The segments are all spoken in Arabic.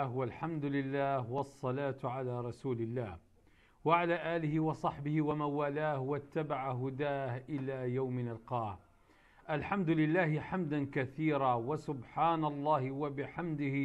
أهو الحمد لله والصلاة على رسول الله وعلى آله وصحبه ومن والاه واتبع هداه إلى يوم نلقاه الحمد لله حمدا كثيرا وسبحان الله وبحمده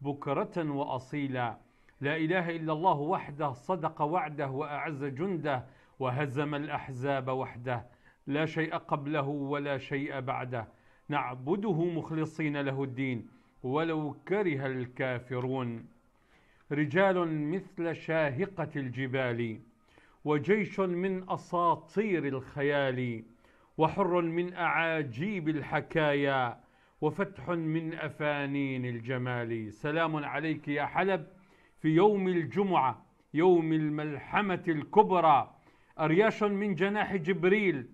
بكرة وأصيلا لا إله إلا الله وحده صدق وعده وأعز جنده وهزم الأحزاب وحده لا شيء قبله ولا شيء بعده نعبده مخلصين له الدين ولو كره الكافرون رجال مثل شاهقة الجبال وجيش من أساطير الخيال وحر من أعاجيب الحكايا وفتح من أفانين الجمال سلام عليك يا حلب في يوم الجمعة يوم الملحمة الكبرى أرياش من جناح جبريل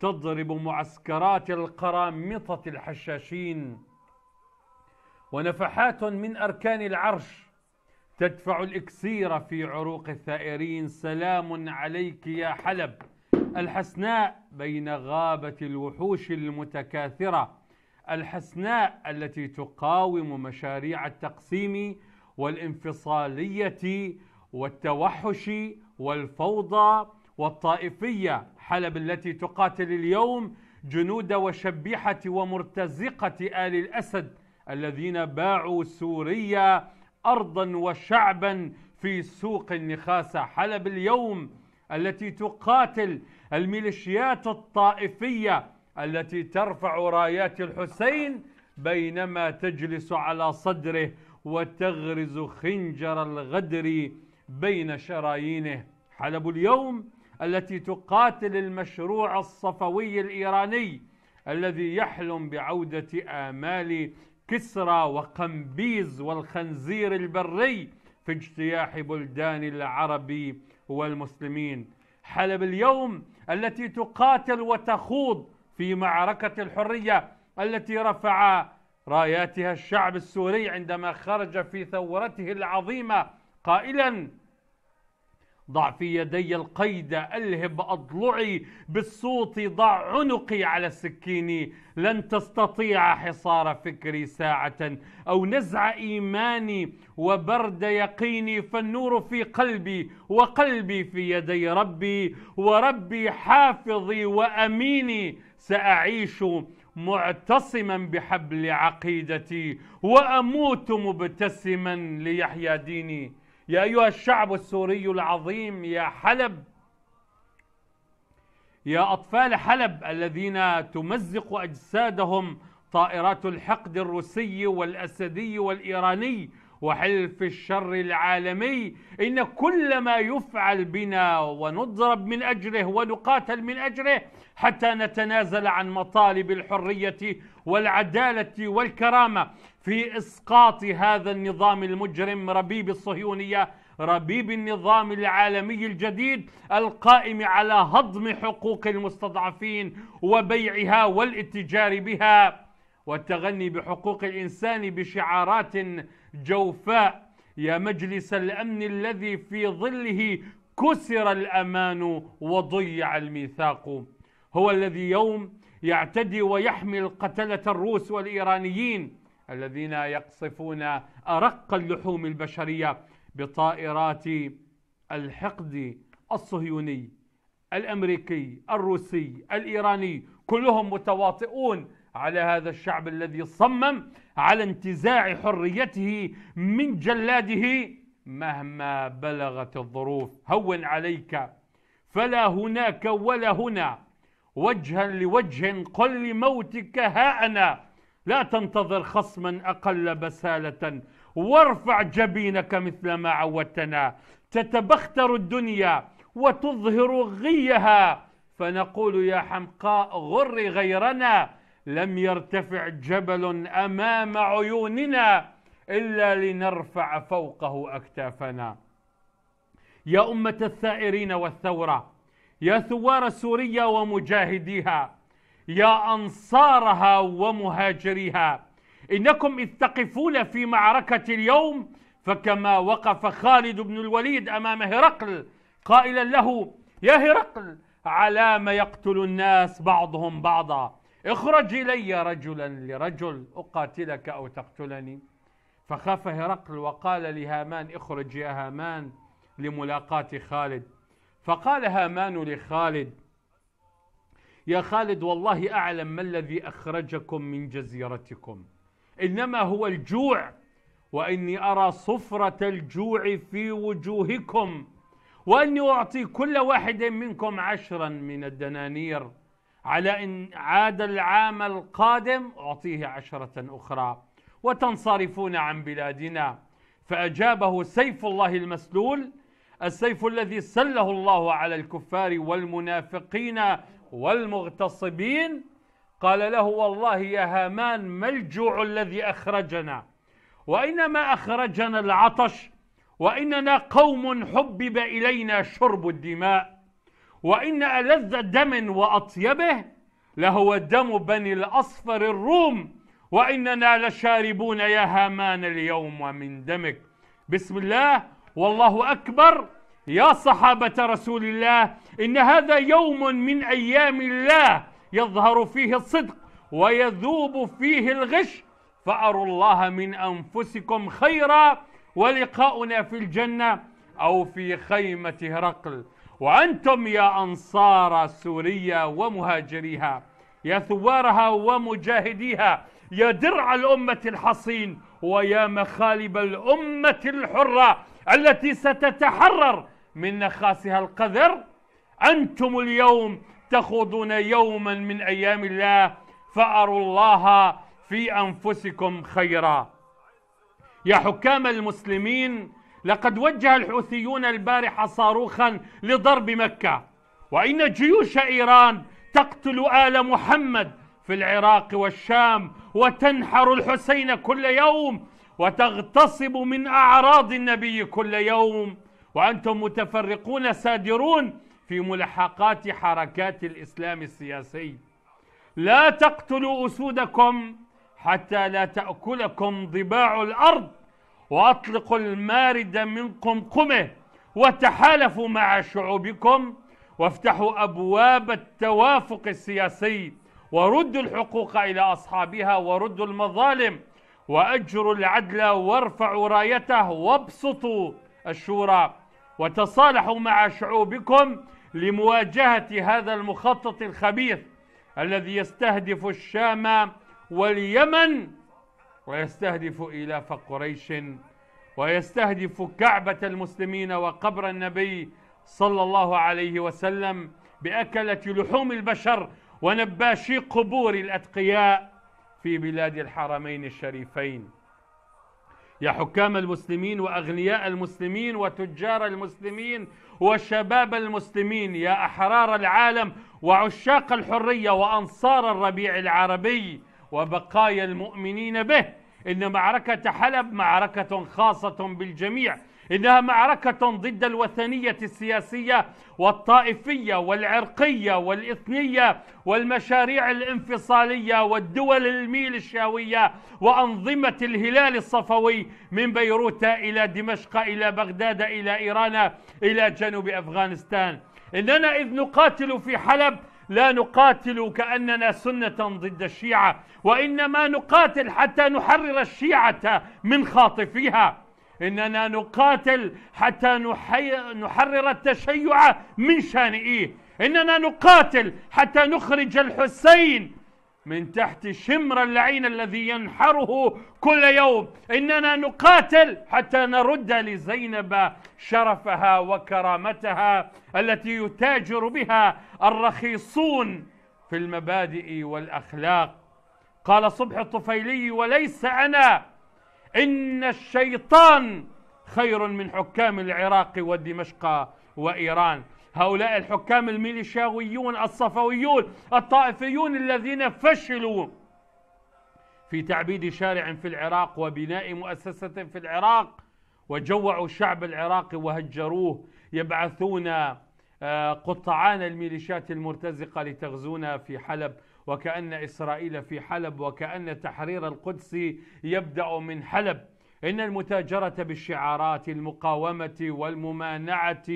تضرب معسكرات القرامطة الحشاشين ونفحات من أركان العرش تدفع الإكسير في عروق الثائرين سلام عليك يا حلب الحسناء بين غابة الوحوش المتكاثرة الحسناء التي تقاوم مشاريع التقسيم والانفصالية والتوحش والفوضى والطائفية حلب التي تقاتل اليوم جنود وشبيحة ومرتزقة آل الأسد الذين باعوا سوريا أرضا وشعبا في سوق النخاسة حلب اليوم التي تقاتل الميليشيات الطائفية التي ترفع رايات الحسين بينما تجلس على صدره وتغرز خنجر الغدر بين شرايينه حلب اليوم التي تقاتل المشروع الصفوي الإيراني الذي يحلم بعودة آمال كسرى وقمبيز والخنزير البري في اجتياح بلدان العرب والمسلمين حلب اليوم التي تقاتل وتخوض في معركة الحرية التي رفع راياتها الشعب السوري عندما خرج في ثورته العظيمة قائلا ضع في يدي القيد ألهب أضلعي بالصوت ضع عنقي على سكيني لن تستطيع حصار فكري ساعة أو نزع إيماني وبرد يقيني فالنور في قلبي وقلبي في يدي ربي وربي حافظي وأميني سأعيش معتصما بحبل عقيدتي وأموت مبتسما ليحيا ديني يا أيها الشعب السوري العظيم يا حلب يا أطفال حلب الذين تمزق أجسادهم طائرات الحقد الروسي والأسدي والإيراني وحلف الشر العالمي إن كل ما يفعل بنا ونضرب من أجله ونقاتل من أجله حتى نتنازل عن مطالب الحرية والعدالة والكرامة في إسقاط هذا النظام المجرم ربيب الصهيونية ربيب النظام العالمي الجديد القائم على هضم حقوق المستضعفين وبيعها والاتجار بها والتغني بحقوق الإنسان بشعارات جوفاء يا مجلس الأمن الذي في ظله كسر الأمان وضيع الميثاق هو الذي يوم يعتدي ويحمي القتلة الروس والإيرانيين الذين يقصفون أرق اللحوم البشرية بطائرات الحقد الصهيوني الأمريكي الروسي الإيراني كلهم متواطئون على هذا الشعب الذي صمم على انتزاع حريته من جلاده مهما بلغت الظروف هون عليك فلا هناك ولا هنا وجها لوجه قل لموتك هانا لا تنتظر خصما أقل بسالة وارفع جبينك مثل ما عودتنا تتبختر الدنيا وتظهر غيها فنقول يا حمقاء غر غيرنا لم يرتفع جبل أمام عيوننا إلا لنرفع فوقه أكتافنا يا أمة الثائرين والثورة يا ثوار سوريا ومجاهديها يا أنصارها ومهاجريها إنكم إذ تقفون في معركة اليوم فكما وقف خالد بن الوليد أمام هرقل قائلا له يا هرقل على ما يقتل الناس بعضهم بعضا اخرج إلي رجلا لرجل أقاتلك أو تقتلني فخاف هرقل وقال لهامان اخرج يا هامان لملاقاة خالد فقال هامان لخالد يا خالد والله أعلم ما الذي أخرجكم من جزيرتكم إنما هو الجوع وإني أرى صفرة الجوع في وجوهكم وأني أعطي كل واحد منكم عشرا من الدنانير على إن عاد العام القادم أعطيه عشرة أخرى وتنصرفون عن بلادنا فأجابه سيف الله المسلول السيف الذي سله الله على الكفار والمنافقين والمغتصبين قال له والله يا هامان ما الجوع الذي أخرجنا وإنما أخرجنا العطش وإننا قوم حبب إلينا شرب الدماء وإن ألذ دم وأطيبه لهو دم بني الأصفر الروم وإننا لشاربون يا هامان اليوم من دمك بسم الله والله أكبر يا صحابة رسول الله إن هذا يوم من أيام الله يظهر فيه الصدق ويذوب فيه الغش فأروا الله من أنفسكم خيرا ولقاؤنا في الجنة أو في خيمة هرقل وأنتم يا أنصار سوريا ومهاجريها يا ثوارها ومجاهديها يا درع الأمة الحصين ويا مخالب الأمة الحرة التي ستتحرر من نخاسها القذر أنتم اليوم تخوضون يوما من أيام الله فأروا الله في أنفسكم خيرا يا حكام المسلمين لقد وجه الحوثيون البارحة صاروخا لضرب مكة وإن جيوش إيران تقتل آل محمد في العراق والشام وتنحر الحسين كل يوم وتغتصب من اعراض النبي كل يوم وانتم متفرقون سادرون في ملحقات حركات الاسلام السياسي لا تقتلوا اسودكم حتى لا تاكلكم ضباع الارض واطلقوا المارد من قمقمه وتحالفوا مع شعوبكم وافتحوا ابواب التوافق السياسي وردوا الحقوق إلى أصحابها وردوا المظالم وأجروا العدل وارفعوا رايته وابسطوا الشورى وتصالحوا مع شعوبكم لمواجهة هذا المخطط الخبيث الذي يستهدف الشام واليمن ويستهدف إلاف قريش ويستهدف كعبة المسلمين وقبر النبي صلى الله عليه وسلم بأكلة لحوم البشر ونباشي قبور الأتقياء في بلاد الحرمين الشريفين يا حكام المسلمين وأغنياء المسلمين وتجار المسلمين وشباب المسلمين يا أحرار العالم وعشاق الحرية وأنصار الربيع العربي وبقايا المؤمنين به إن معركة حلب معركة خاصة بالجميع إنها معركة ضد الوثنية السياسية والطائفية والعرقية والإثنية والمشاريع الانفصالية والدول الميليشياوية وأنظمة الهلال الصفوي من بيروت إلى دمشق إلى بغداد إلى إيران إلى جنوب أفغانستان إننا إذ نقاتل في حلب لا نقاتل كأننا سنة ضد الشيعة وإنما نقاتل حتى نحرر الشيعة من خاطفيها إننا نقاتل حتى نحي... نحرر التشيع من شانئيه إننا نقاتل حتى نخرج الحسين من تحت شمر اللعين الذي ينحره كل يوم إننا نقاتل حتى نرد لزينب شرفها وكرامتها التي يتاجر بها الرخيصون في المبادئ والأخلاق قال صبح الطفيلي وليس أنا إن الشيطان خير من حكام العراق ودمشق وإيران هؤلاء الحكام الميليشياويون الصفويون الطائفيون الذين فشلوا في تعبيد شارع في العراق وبناء مؤسسة في العراق وجوعوا الشعب العراقي وهجروه يبعثون آه، قطعان الميليشيات المرتزقة لتغزونا في حلب وكأن إسرائيل في حلب وكأن تحرير القدس يبدأ من حلب إن المتاجرة بالشعارات المقاومة والممانعة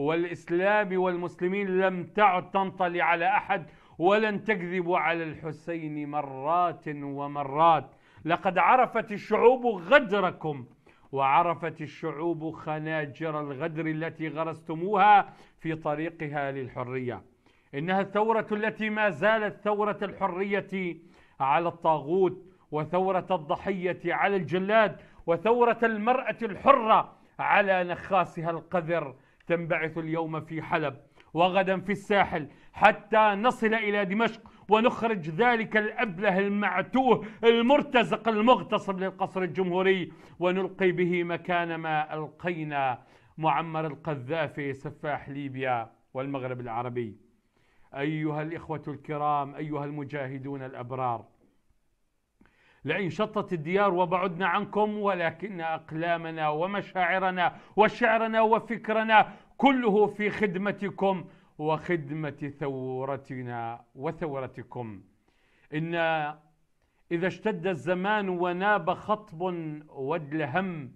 والإسلام والمسلمين لم تعد تنطلي على أحد ولن تكذب على الحسين مرات ومرات لقد عرفت الشعوب غدركم وعرفت الشعوب خناجر الغدر التي غرستموها في طريقها للحرية إنها الثورة التي ما زالت ثورة الحرية على الطاغوت وثورة الضحية على الجلاد وثورة المرأة الحرة على نخاسها القذر تنبعث اليوم في حلب وغدا في الساحل حتى نصل إلى دمشق ونخرج ذلك الأبله المعتوه المرتزق المغتصب للقصر الجمهوري ونلقي به مكان ما ألقينا معمر القذافي سفاح ليبيا والمغرب العربي أيها الإخوة الكرام أيها المجاهدون الأبرار لئن شطت الديار وبعدنا عنكم ولكن أقلامنا ومشاعرنا وشعرنا وفكرنا كله في خدمتكم وخدمة ثورتنا وثورتكم إن إذا اشتد الزمان وناب خطب ودلهم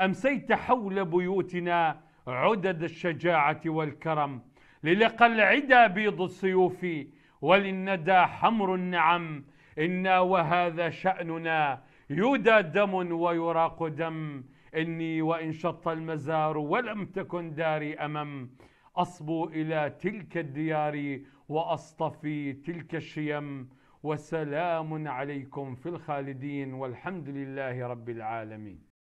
أمسيت حول بيوتنا عدد الشجاعة والكرم للقى العدا بيض السيوف وللندى حمر النعم إنا وهذا شأننا يدى دم ويراق دم إني وإن شط المزار ولم تكن داري أمم أصبو إلى تلك الديار وأصطفي تلك الشيم وسلام عليكم في الخالدين والحمد لله رب العالمين